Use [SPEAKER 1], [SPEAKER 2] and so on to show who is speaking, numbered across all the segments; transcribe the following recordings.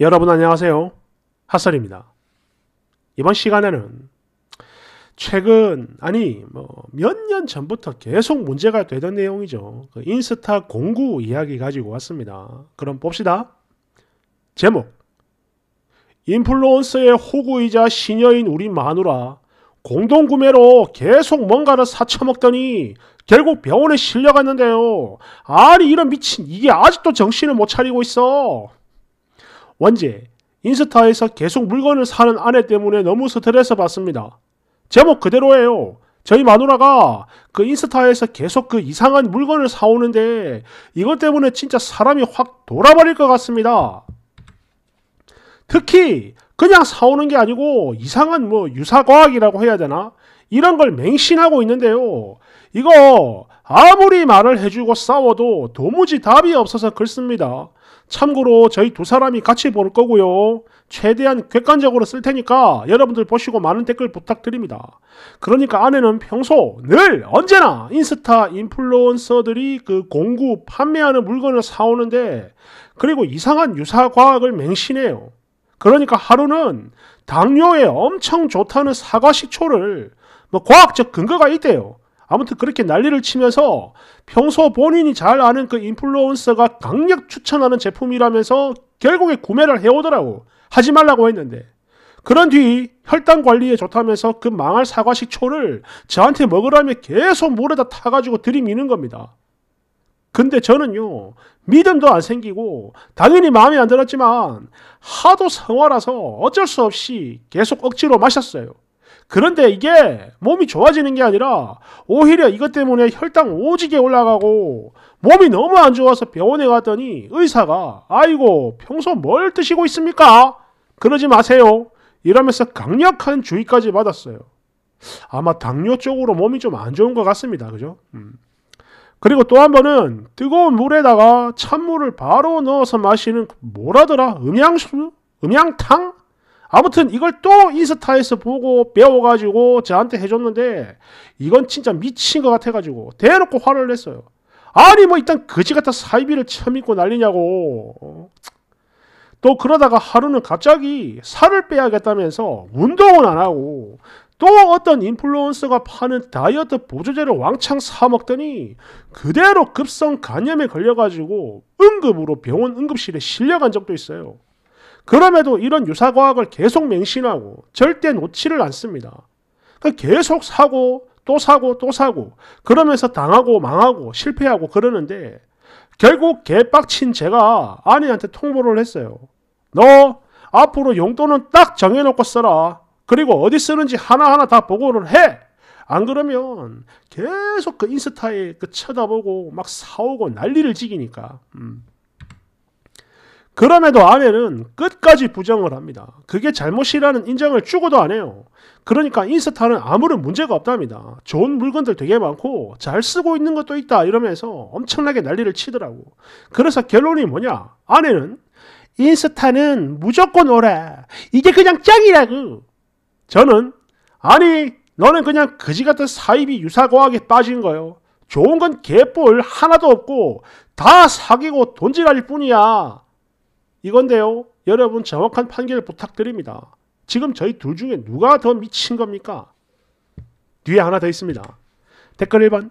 [SPEAKER 1] 여러분 안녕하세요. 핫설입니다. 이번 시간에는 최근 아니 뭐 몇 년 전부터 계속 문제가 되던 내용이죠. 그 인스타 공구 이야기 가지고 왔습니다. 그럼 봅시다. 제목 인플루언서의 호구이자 시녀인 우리 마누라 공동구매로 계속 뭔가를 사쳐먹더니 결국 병원에 실려갔는데요. 아니 이런 미친 이게 아직도 정신을 못 차리고 있어. 원제, 인스타에서 계속 물건을 사는 아내 때문에 너무 스트레스 받습니다. 제목 그대로예요. 저희 마누라가 그 인스타에서 계속 그 이상한 물건을 사오는데 이것 때문에 진짜 사람이 확 돌아버릴 것 같습니다. 특히 그냥 사오는 게 아니고 이상한 뭐 유사과학이라고 해야 되나? 이런 걸 맹신하고 있는데요. 이거 아무리 말을 해주고 싸워도 도무지 답이 없어서 그렇습니다 참고로 저희 두 사람이 같이 볼 거고요. 최대한 객관적으로 쓸 테니까 여러분들 보시고 많은 댓글 부탁드립니다. 그러니까 아내는 평소 늘 언제나 인스타 인플루언서들이 그 공구 판매하는 물건을 사오는데 그리고 이상한 유사 과학을 맹신해요. 그러니까 하루는 당뇨에 엄청 좋다는 사과 식초를 뭐 과학적 근거가 있대요. 아무튼 그렇게 난리를 치면서 평소 본인이 잘 아는 그 인플루언서가 강력 추천하는 제품이라면서 결국에 구매를 해오더라고. 하지 말라고 했는데. 그런 뒤 혈당 관리에 좋다면서 그 망할 사과식 초를 저한테 먹으라며 계속 물에다 타가지고 들이미는 겁니다. 근데 저는요, 믿음도 안 생기고, 당연히 마음에 안 들었지만, 하도 성화라서 어쩔 수 없이 계속 억지로 마셨어요. 그런데 이게 몸이 좋아지는 게 아니라 오히려 이것 때문에 혈당 오지게 올라가고 몸이 너무 안 좋아서 병원에 갔더니 의사가 아이고 평소 뭘 드시고 있습니까? 그러지 마세요. 이러면서 강력한 주의까지 받았어요. 아마 당뇨 쪽으로 몸이 좀 안 좋은 것 같습니다. 그죠? 음. 그리고 또 한 번은 뜨거운 물에다가 찬물을 바로 넣어서 마시는 뭐라더라? 음양수? 음양탕? 아무튼 이걸 또 인스타에서 보고 배워가지고 저한테 해줬는데 이건 진짜 미친 것 같아가지고 대놓고 화를 냈어요. 아니 뭐 일단 거지같아 사이비를 처음 입고 난리냐고 또 그러다가 하루는 갑자기 살을 빼야겠다면서 운동은 안 하고 또 어떤 인플루언서가 파는 다이어트 보조제를 왕창 사 먹더니 그대로 급성 간염에 걸려가지고 응급으로 병원 응급실에 실려간 적도 있어요. 그럼에도 이런 유사과학을 계속 맹신하고 절대 놓지를 않습니다. 그러니까 계속 사고 또 사고 또 사고 그러면서 당하고 망하고 실패하고 그러는데 결국 개빡친 제가 아내한테 통보를 했어요. 너 앞으로 용돈은 딱 정해놓고 써라. 그리고 어디 쓰는지 하나하나 다 보고를 해. 안 그러면 계속 그 인스타에 그 쳐다보고 막 사오고 난리를 지기니까. 음. 그럼에도 아내는 끝까지 부정을 합니다. 그게 잘못이라는 인정을 주고도 안 해요. 그러니까 인스타는 아무런 문제가 없답니다. 좋은 물건들 되게 많고 잘 쓰고 있는 것도 있다 이러면서 엄청나게 난리를 치더라고. 그래서 결론이 뭐냐? 아내는 인스타는 무조건 오래 이게 그냥 짱이라고. 저는 아니 너는 그냥 그지 같은 사이비 유사과학에 빠진 거요. 좋은 건 개뿔 하나도 없고 다 사귀고 돈질할 뿐이야. 이건데요. 여러분 정확한 판결 부탁드립니다. 지금 저희 둘 중에 누가 더 미친 겁니까? 뒤에 하나 더 있습니다. 댓글 1번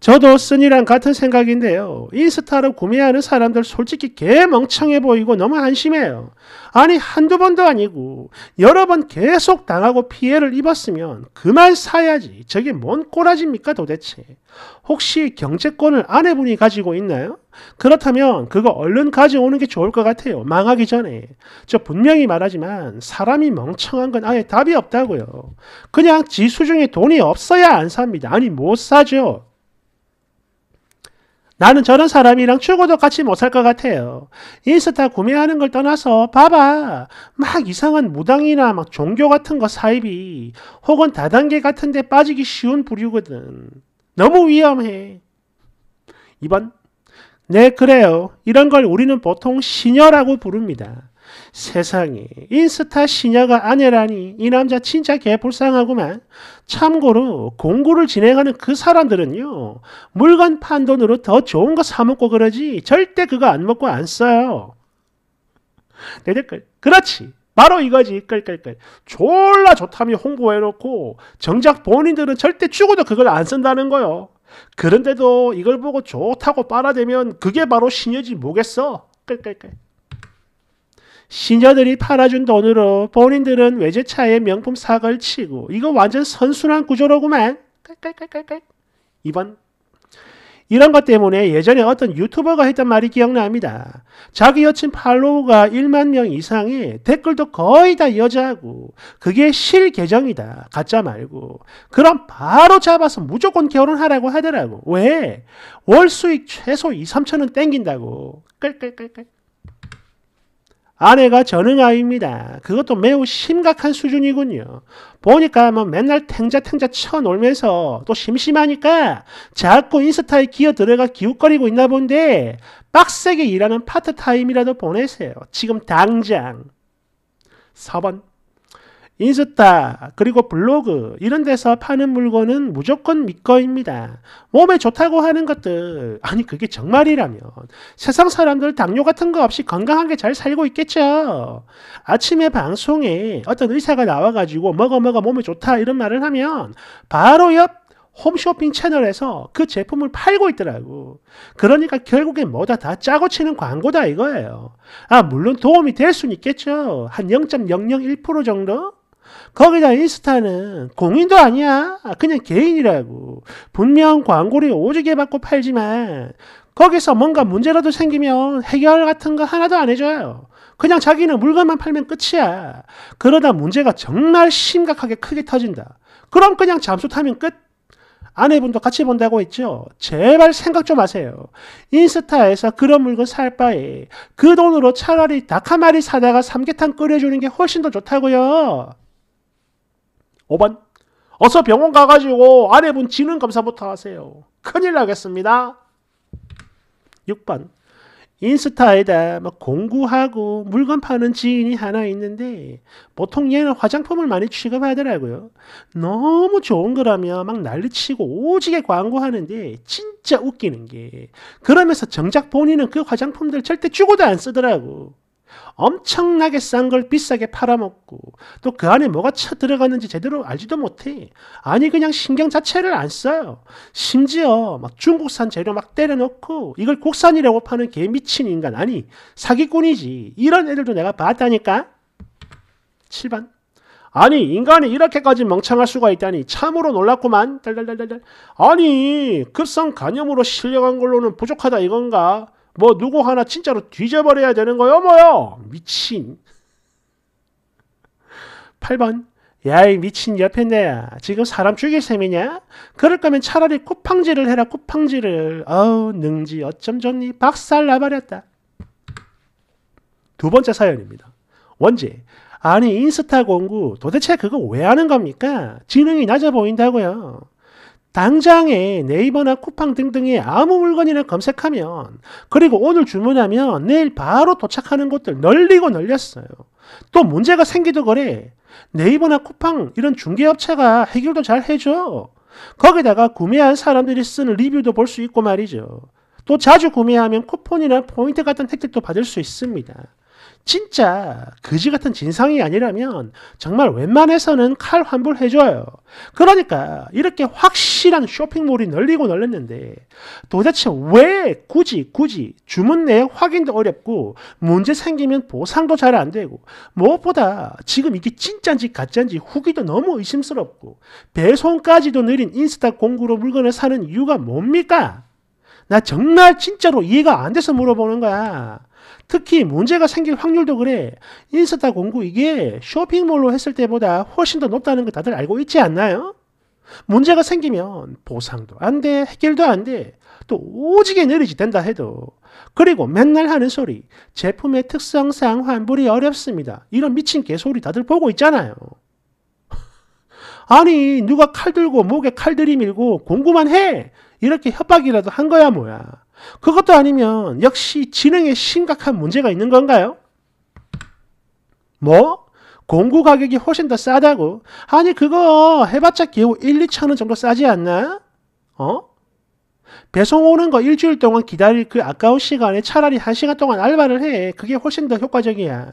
[SPEAKER 1] 저도 쓴이랑 같은 생각인데요. 인스타로 구매하는 사람들 솔직히 개 멍청해 보이고 너무 안심해요 아니 한두 번도 아니고 여러 번 계속 당하고 피해를 입었으면 그만 사야지. 저게 뭔 꼬라지입니까 도대체. 혹시 경제권을 아내분이 가지고 있나요? 그렇다면 그거 얼른 가져오는 게 좋을 것 같아요. 망하기 전에. 저 분명히 말하지만 사람이 멍청한 건 아예 답이 없다고요. 그냥 지수 중에 돈이 없어야 안 삽니다. 아니 못 사죠. 나는 저런 사람이랑 출고도 같이 못 살 것 같아요. 인스타 구매하는 걸 떠나서 봐봐. 막 이상한 무당이나 막 종교 같은 거 사입이 혹은 다단계 같은 데 빠지기 쉬운 부류거든. 너무 위험해. 2번. 네, 그래요. 이런 걸 우리는 보통 신여라고 부릅니다. 세상에 인스타 시녀가 아내라니 이 남자 진짜 개불쌍하구만. 참고로 공구를 진행하는 그 사람들은요. 물건 판 돈으로 더 좋은 거 사먹고 그러지 절대 그거 안 먹고 안 써요. 네 댓글 네, 그렇지. 바로 이거지. 끌끌끌. 졸라 좋다며 홍보해놓고 정작 본인들은 절대 죽어도 그걸 안 쓴다는 거요. 그런데도 이걸 보고 좋다고 빨아대면 그게 바로 신여지 뭐겠어? 끌끌끌. 신녀들이 팔아준 돈으로 본인들은 외제차에 명품 사을 치고 이거 완전 선순환 구조로구만. 깔번 이런 것 때문에 예전에 어떤 유튜버가 했던 말이 기억납니다. 자기 여친 팔로우가 1만 명 이상에 댓글도 거의 다 여자고 그게 실 계정이다. 가짜 말고. 그럼 바로 잡아서 무조건 결혼하라고 하더라고. 왜? 월 수익 최소 2, 3천은 땡긴다고. 끌끌끌끌. 아내가 전응아입니다. 그것도 매우 심각한 수준이군요. 보니까 뭐 맨날 탱자탱자 쳐놀면서 또 심심하니까 자꾸 인스타에 기어 들어가 기웃거리고 있나 본데 빡세게 일하는 파트타임이라도 보내세요. 지금 당장. 4번. 인스타, 그리고 블로그, 이런 데서 파는 물건은 무조건 믿거입니다. 몸에 좋다고 하는 것들, 아니, 그게 정말이라면 세상 사람들 당뇨 같은 거 없이 건강하게 잘 살고 있겠죠. 아침에 방송에 어떤 의사가 나와가지고 먹어 먹어 몸에 좋다 이런 말을 하면 바로 옆 홈쇼핑 채널에서 그 제품을 팔고 있더라고. 그러니까 결국엔 뭐다 다 짜고 치는 광고다 이거예요. 아, 물론 도움이 될 수는 있겠죠. 한 0.001% 정도? 거기다 인스타는 공인도 아니야. 아, 그냥 개인이라고. 분명 광고를 오지게 받고 팔지만 거기서 뭔가 문제라도 생기면 해결 같은 거 하나도 안 해줘요. 그냥 자기는 물건만 팔면 끝이야. 그러다 문제가 정말 심각하게 크게 터진다. 그럼 그냥 잠수 타면 끝. 아내분도 같이 본다고 했죠? 제발 생각 좀 하세요. 인스타에서 그런 물건 살 바에 그 돈으로 차라리 닭 한 마리 사다가 삼계탕 끓여주는 게 훨씬 더 좋다고요. 5번 어서 병원 가가지고 아내분 지능 검사부터 하세요. 큰일 나겠습니다. 6번 인스타에다 막 뭐 공구하고 물건 파는 지인이 하나 있는데 보통 얘는 화장품을 많이 취급하더라고요. 너무 좋은 거라며 막 난리치고 오지게 광고하는데 진짜 웃기는 게 그러면서 정작 본인은 그 화장품들 절대 주고도 안 쓰더라고. 엄청나게 싼 걸 비싸게 팔아먹고 또 그 안에 뭐가 쳐 들어갔는지 제대로 알지도 못해. 아니 그냥 신경 자체를 안 써요. 심지어 막 중국산 재료 막 때려넣고 이걸 국산이라고 파는 개 미친 인간 아니 사기꾼이지. 이런 애들도 내가 봤다니까. 7번. 아니 인간이 이렇게까지 멍청할 수가 있다니 참으로 놀랐구만. 달달달달달. 아니 급성 간염으로 실려간 걸로는 부족하다 이건가? 뭐 누구 하나 진짜로 뒤져버려야 되는 거요 뭐요 미친 8번 야 이 미친 옆에 내야 지금 사람 죽일 셈이냐? 그럴 거면 차라리 쿠팡질을 해라 쿠팡질을 어우 능지 어쩜 좋니 박살 나버렸다 두 번째 사연입니다 원지 아니 인스타 공구 도대체 그거 왜 하는 겁니까? 지능이 낮아 보인다고요 당장에 네이버나 쿠팡 등등의 아무 물건이나 검색하면 그리고 오늘 주문하면 내일 바로 도착하는 곳들 널리고 널렸어요. 또 문제가 생기더 그래. 네이버나 쿠팡 이런 중개업체가 해결도 잘 해줘. 거기다가 구매한 사람들이 쓰는 리뷰도 볼 수 있고 말이죠. 또 자주 구매하면 쿠폰이나 포인트 같은 혜택도 받을 수 있습니다. 진짜 그지 같은 진상이 아니라면 정말 웬만해서는 칼 환불해줘요. 그러니까 이렇게 확실한 쇼핑몰이 널리고 널렸는데 도대체 왜 굳이 굳이 주문 내역 확인도 어렵고 문제 생기면 보상도 잘 안 되고 무엇보다 지금 이게 진짜인지 가짜인지 후기도 너무 의심스럽고 배송까지도 느린 인스타 공구로 물건을 사는 이유가 뭡니까? 나 정말 진짜로 이해가 안 돼서 물어보는 거야. 특히 문제가 생길 확률도 그래. 인스타 공구 이게 쇼핑몰로 했을 때보다 훨씬 더 높다는 거 다들 알고 있지 않나요? 문제가 생기면 보상도 안 돼, 해결도 안 돼. 또 오지게 느리지 된다 해도. 그리고 맨날 하는 소리. 제품의 특성상 환불이 어렵습니다. 이런 미친 개소리 다들 보고 있잖아요. 아니, 누가 칼 들고 목에 칼 들이밀고 공구만 해! 이렇게 협박이라도 한 거야, 뭐야. 그것도 아니면 역시 진행에 심각한 문제가 있는 건가요? 뭐? 공구 가격이 훨씬 더 싸다고? 아니 그거 해봤자 겨우 1, 2천원 정도 싸지 않나? 어? 배송 오는 거 일주일 동안 기다릴 그 아까운 시간에 차라리 한 시간 동안 알바를 해. 그게 훨씬 더 효과적이야.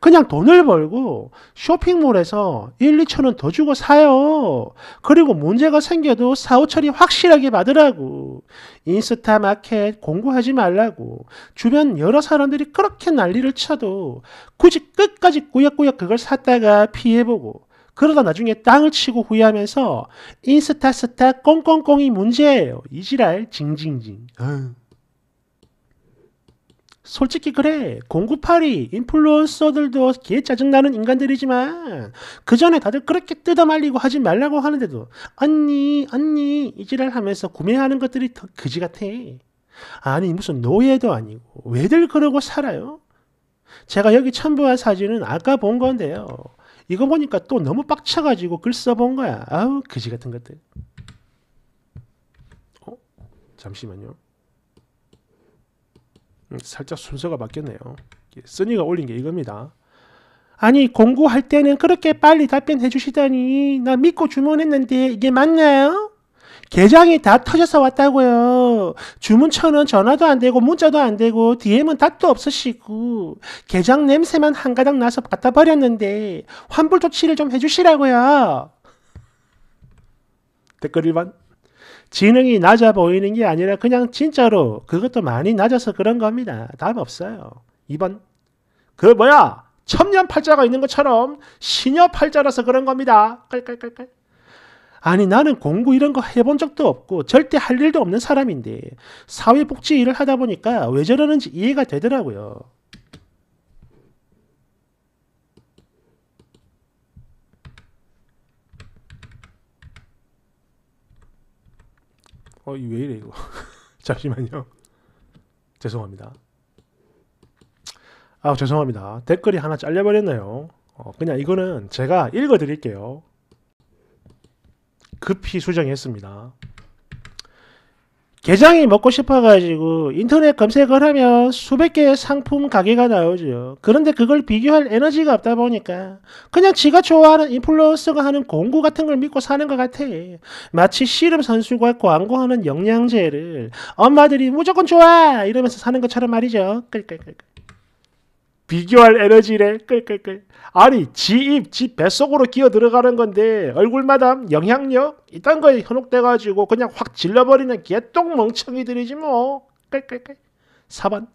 [SPEAKER 1] 그냥 돈을 벌고 쇼핑몰에서 1, 2천 원 더 주고 사요. 그리고 문제가 생겨도 사후 처리 확실하게 받으라고. 인스타 마켓 공부하지 말라고. 주변 여러 사람들이 그렇게 난리를 쳐도 굳이 끝까지 꾸역꾸역 그걸 샀다가 피해보고 그러다 나중에 땅을 치고 후회하면서 인스타스타 꽁꽁꽁이 문제예요. 이지랄 징징징. 솔직히 그래 공구팔이 인플루언서들도 개 짜증나는 인간들이지만 그 전에 다들 그렇게 뜯어말리고 하지 말라고 하는데도 언니 언니 이지랄 하면서 구매하는 것들이 더 그지 같아 아니 무슨 노예도 아니고 왜들 그러고 살아요? 제가 여기 첨부한 사진은 아까 본 건데요 이거 보니까 또 너무 빡쳐가지고 글 써본 거야. 아우 그지 같은 것들. 어? 잠시만요. 음, 살짝 순서가 바뀌었네요. 쓰니가 올린 게 이겁니다. 아니 공구할 때는 그렇게 빨리 답변해 주시다니 나 믿고 주문했는데 이게 맞나요? 계장이 다 터져서 왔다고요. 주문처는 전화도 안 되고 문자도 안 되고 DM은 답도 없으시고 계장 냄새만 한 가닥 나서 갖다 버렸는데 환불 조치를 좀 해주시라고요. 댓글 1번 지능이 낮아 보이는 게 아니라 그냥 진짜로 그것도 많이 낮아서 그런 겁니다. 답 없어요. 2번 그 뭐야 천년 팔자가 있는 것처럼 신여 팔자라서 그런 겁니다. 깔깔깔깔 아니 나는 공부 이런 거 해본 적도 없고 절대 할 일도 없는 사람인데 사회복지 일을 하다 보니까 왜 저러는지 이해가 되더라고요. 어, 왜 이래 이거. 잠시만요. 죄송합니다. 아 죄송합니다. 댓글이 하나 잘려버렸네요. 어, 그냥 이거는 제가 읽어드릴게요. 급히 수정했습니다. 개장이 먹고 싶어가지고 인터넷 검색을 하면 수백 개의 상품 가게가 나오죠. 그런데 그걸 비교할 에너지가 없다 보니까 그냥 지가 좋아하는 인플루언서가 하는 공구 같은 걸 믿고 사는 것 같아. 마치 씨름 선수가 광고하는 영양제를 엄마들이 무조건 좋아 이러면서 사는 것처럼 말이죠. 끌끌끌끌. 비교할 에너지래. 끌끌끌. 아니 지입, 지 뱃속으로 기어 들어가는 건데 얼굴마담 영향력 이딴 거에 현혹돼가지고 그냥 확 질러버리는 개똥 멍청이들이지 뭐. 끌끌끌. 4번.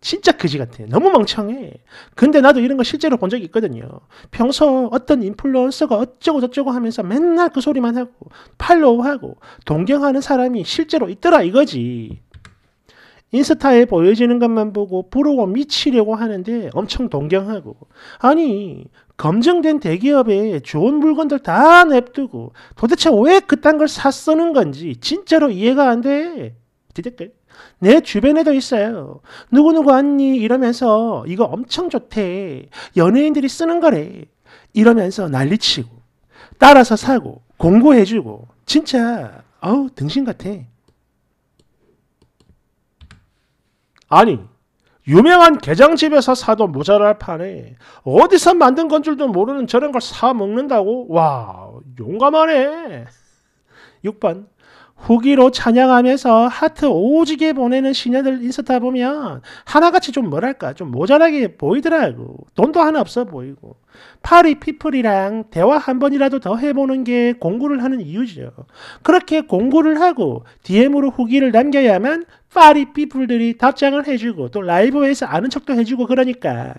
[SPEAKER 1] 진짜 그지 같아. 너무 멍청해. 근데 나도 이런 거 실제로 본 적이 있거든요. 평소 어떤 인플루언서가 어쩌고저쩌고 하면서 맨날 그 소리만 하고, 팔로우하고, 동경하는 사람이 실제로 있더라 이거지. 인스타에 보여지는 것만 보고 부러워 미치려고 하는데 엄청 동경하고 아니 검증된 대기업에 좋은 물건들 다 냅두고 도대체 왜 그딴 걸 샀쓰는 건지 진짜로 이해가 안 돼. 디데끌. 내 주변에도 있어요. 누구누구 언니 이러면서 이거 엄청 좋대. 연예인들이 쓰는 거래. 이러면서 난리치고 따라서 사고 공고해주고 진짜 어우 등신 같아. 아니 유명한 게장집에서 사도 모자랄 판에 어디서 만든 건 줄도 모르는 저런 걸 사 먹는다고? 와 용감하네. 6번 후기로 찬양하면서 하트 오지게 보내는 시녀들 인스타 보면 하나같이 좀 뭐랄까 좀 모자라게 보이더라고 돈도 하나 없어 보이고 파리 피플이랑 대화 한 번이라도 더 해보는 게 공부를 하는 이유죠 그렇게 공부를 하고 DM으로 후기를 남겨야만 파리 피플들이 답장을 해주고 또 라이브에서 아는 척도 해주고 그러니까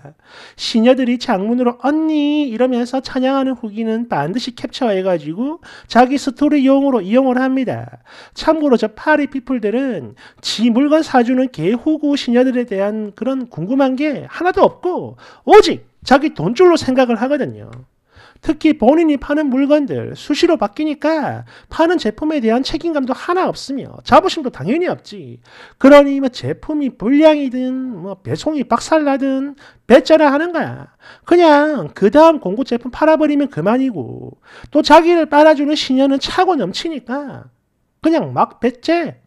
[SPEAKER 1] 시녀들이 창문으로 언니 이러면서 찬양하는 후기는 반드시 캡처해가지고 자기 스토리용으로 이용을 합니다. 참고로 저 파리 피플들은 지 물건 사주는 개호구 시녀들에 대한 그런 궁금한 게 하나도 없고 오직 자기 돈줄로 생각을 하거든요. 특히 본인이 파는 물건들 수시로 바뀌니까 파는 제품에 대한 책임감도 하나 없으며 자부심도 당연히 없지. 그러니 뭐 제품이 불량이든 뭐 배송이 박살나든 배째라 하는 거야. 그냥 그 다음 공구 제품 팔아버리면 그만이고 또 자기를 빨아주는 신녀는 차고 넘치니까 그냥 막 배째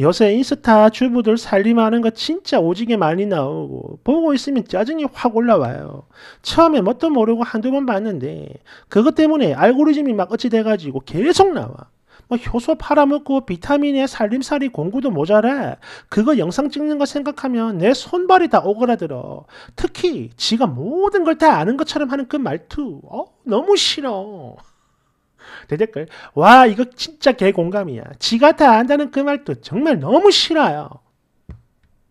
[SPEAKER 1] 요새 인스타 주부들 살림하는 거 진짜 오지게 많이 나오고 보고 있으면 짜증이 확 올라와요. 처음에 뭣도 모르고 한두 번 봤는데 그것 때문에 알고리즘이 막 어찌 돼가지고 계속 나와. 뭐 효소 팔아먹고 비타민에 살림살이 공구도 모자라. 그거 영상 찍는 거 생각하면 내 손발이 다 오그라들어. 특히 지가 모든 걸 다 아는 것처럼 하는 그 말투. 어? 너무 싫어. 댓글와 이거 진짜 개공감이야. 지가 다 안다는 그 말도 정말 너무 싫어요.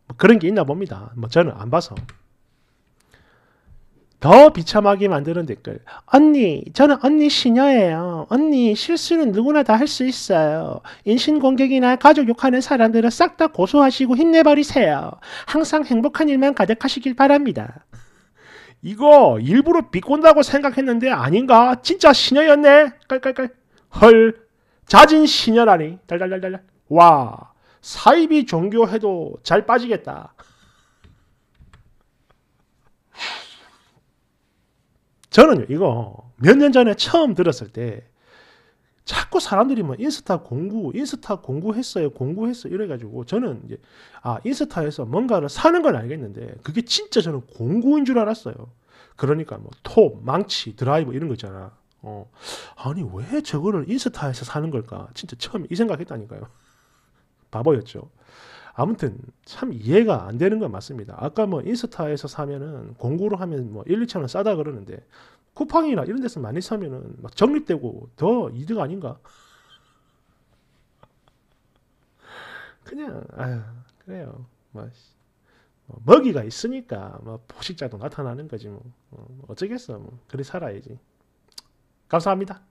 [SPEAKER 1] 뭐 그런 게 있나 봅니다. 뭐 저는 안 봐서. 더 비참하게 만드는 댓글. 언니, 저는 언니 시녀예요. 언니, 실수는 누구나 다 할 수 있어요. 인신공격이나 가족 욕하는 사람들은 싹 다 고소하시고 힘내버리세요. 항상 행복한 일만 가득하시길 바랍니다. 이거 일부러 비꼰다고 생각했는데 아닌가? 진짜 시녀였네. 깔깔깔. 헐. 자진 시녀라니. 달달달달달. 와. 사이비 종교해도 잘 빠지겠다. 저는요. 이거 몇 년 전에 처음 들었을 때 자꾸 사람들이 뭐 인스타 공구, 인스타 공구했어요, 공구했어 이래가지고 저는 이제 아 인스타에서 뭔가를 사는 건 알겠는데 그게 진짜 저는 공구인 줄 알았어요. 그러니까 뭐 톱, 망치, 드라이버 이런 거 있잖아. 어 아니 왜 저거를 인스타에서 사는 걸까? 진짜 처음 이 생각했다니까요. 바보였죠. 아무튼 참 이해가 안 되는 건 맞습니다. 아까 뭐 인스타에서 사면은 공구로 하면 뭐 1, 2천 원 싸다 그러는데 쿠팡이나 이런 데서 많이 사면은 막 적립되고 더 이득 아닌가? 그냥 아유 그래요. 뭐, 뭐, 먹이가 있으니까 뭐 포식자도 나타나는 거지 뭐, 어, 뭐 어쩌겠어 뭐 그리 살아야지. 감사합니다.